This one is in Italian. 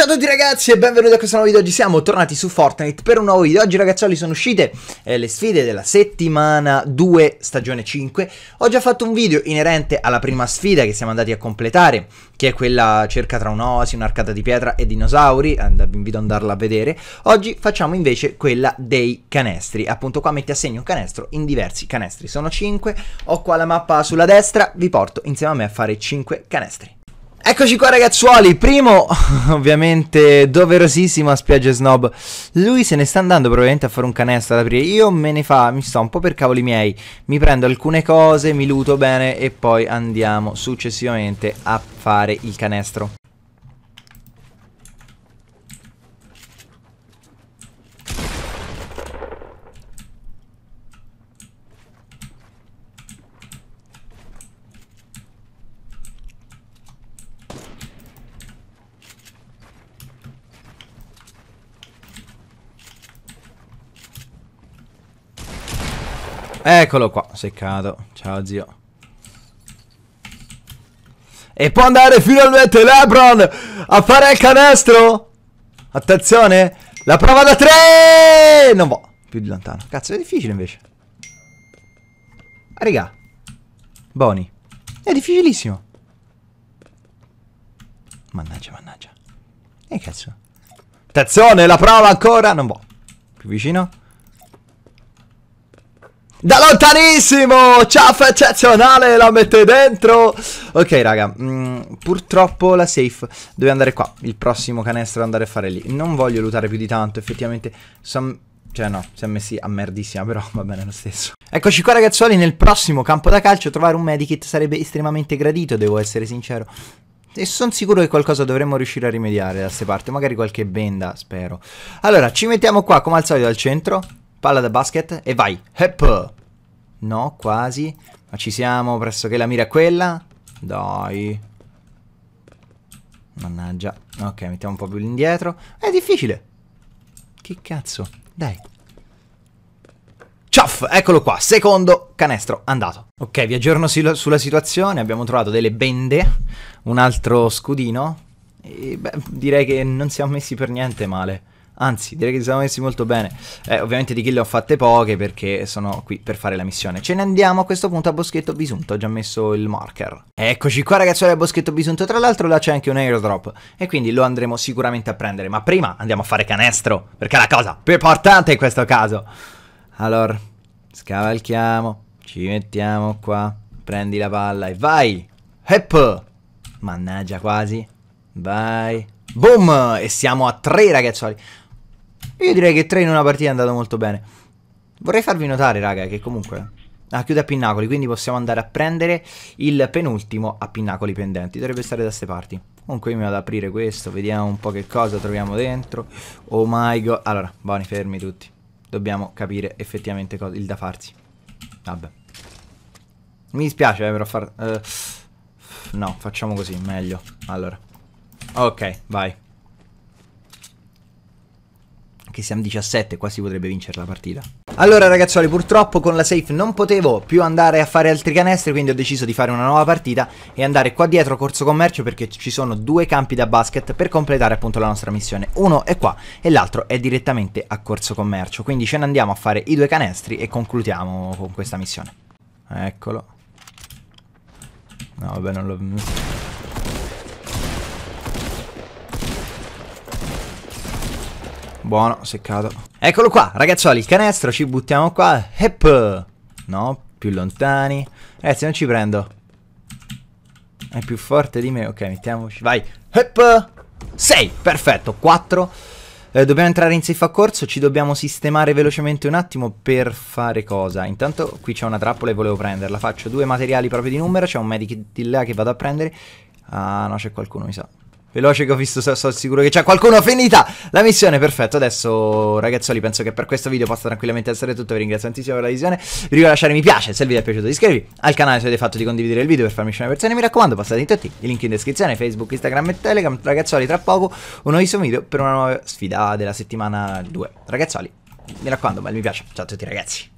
Ciao a tutti ragazzi e benvenuti a questo nuovo video, oggi siamo tornati su Fortnite per un nuovo video Oggi ragazzuoli sono uscite eh, le sfide della settimana 2 stagione 5 Ho già fatto un video inerente alla prima sfida che siamo andati a completare Che è quella cerca tra un osi, un'arcata di pietra e dinosauri Vi invito ad andarla a vedere Oggi facciamo invece quella dei canestri Appunto qua metti a segno un canestro in diversi canestri Sono 5, ho qua la mappa sulla destra, vi porto insieme a me a fare 5 canestri Eccoci qua ragazzuoli, primo ovviamente doverosissimo a spiagge snob Lui se ne sta andando probabilmente a fare un canestro ad aprire Io me ne fa, mi sto un po' per cavoli miei Mi prendo alcune cose, mi luto bene e poi andiamo successivamente a fare il canestro Eccolo qua, seccato. Ciao zio. E può andare finalmente Lebron a fare il canestro. Attenzione, la prova da tre. Non va più di lontano. Cazzo, è difficile invece. Ah, Riga. Boni. È difficilissimo. Mannaggia, mannaggia. E cazzo. Attenzione, la prova ancora. Non va. Più vicino. Da lontanissimo! Ciao eccezionale, la mette dentro! Ok raga, mh, mm, purtroppo la safe deve andare qua, il prossimo canestro andare a fare lì. Non voglio lutare più di tanto, effettivamente some... Cioè no, si è messi a merdissima, però va bene lo stesso. Eccoci qua ragazzuoli, nel prossimo campo da calcio trovare un medikit sarebbe estremamente gradito, devo essere sincero. E sono sicuro che qualcosa dovremmo riuscire a rimediare da queste parti, magari qualche benda, spero. Allora, ci mettiamo qua come al solito al centro. Palla da basket e vai. Hep. No, quasi. Ma ci siamo, pressoché la mira è quella. Dai. Mannaggia. Ok, mettiamo un po' più indietro. È difficile. Che cazzo. Dai. Ciao, eccolo qua, secondo canestro andato. Ok, vi aggiorno sulla situazione, abbiamo trovato delle bende, un altro scudino, e beh, direi che non siamo messi per niente male. Anzi, direi che ci siamo messi molto bene. Eh, ovviamente di kill ho fatte poche perché sono qui per fare la missione. Ce ne andiamo a questo punto a Boschetto Bisunto. Ho già messo il marker. Eccoci qua ragazzuoli a Boschetto Bisunto. Tra l'altro là c'è anche un airdrop. E quindi lo andremo sicuramente a prendere. Ma prima andiamo a fare canestro. Perché è la cosa più importante in questo caso. Allora, scavalchiamo. Ci mettiamo qua. Prendi la palla e vai. Hep. Mannaggia quasi. Vai. Boom! E siamo a tre ragazzuoli. Io direi che 3 in una partita è andato molto bene. Vorrei farvi notare, raga, che comunque... Ah, chiude a Pinnacoli, quindi possiamo andare a prendere il penultimo a Pinnacoli pendenti. Dovrebbe stare da ste parti. Comunque io mi vado ad aprire questo, vediamo un po' che cosa troviamo dentro. Oh my god. Allora, buoni, fermi tutti. Dobbiamo capire effettivamente il da farsi. Vabbè. Mi dispiace, eh, però far... Eh, no, facciamo così, meglio. Allora. Ok, vai che siamo 17, qua si potrebbe vincere la partita. Allora ragazzuoli, purtroppo con la safe non potevo più andare a fare altri canestri, quindi ho deciso di fare una nuova partita e andare qua dietro a Corso Commercio perché ci sono due campi da basket per completare appunto la nostra missione. Uno è qua e l'altro è direttamente a Corso Commercio, quindi ce ne andiamo a fare i due canestri e concludiamo con questa missione. Eccolo. No, vabbè, non l'ho... Buono, seccato. Eccolo qua, ragazzoli, il canestro, ci buttiamo qua. Hep! No, più lontani. Ragazzi, non ci prendo. È più forte di me. Ok, mettiamoci. Vai. Hep! 6, perfetto, 4. Eh, dobbiamo entrare in safe a corso, ci dobbiamo sistemare velocemente un attimo per fare cosa? Intanto qui c'è una trappola e volevo prenderla, faccio due materiali proprio di numero, c'è un medikit di là che vado a prendere. Ah no, c'è qualcuno mi sa. Veloce che ho visto, sono so sicuro che c'è qualcuno finita La missione, perfetto. Adesso, ragazzoli, penso che per questo video possa tranquillamente essere tutto. Vi ringrazio tantissimo per la visione. Vi ricordo lasciare mi piace se il video è piaciuto. Iscrivetevi al canale se avete fatto di condividere il video per farmi scena persone. Mi raccomando, passate in tutti i link in descrizione, Facebook, Instagram e Telegram. Ragazzoli, tra poco un nuovissimo video per una nuova sfida della settimana 2. Ragazzoli, mi raccomando, bel mi piace. Ciao a tutti, ragazzi.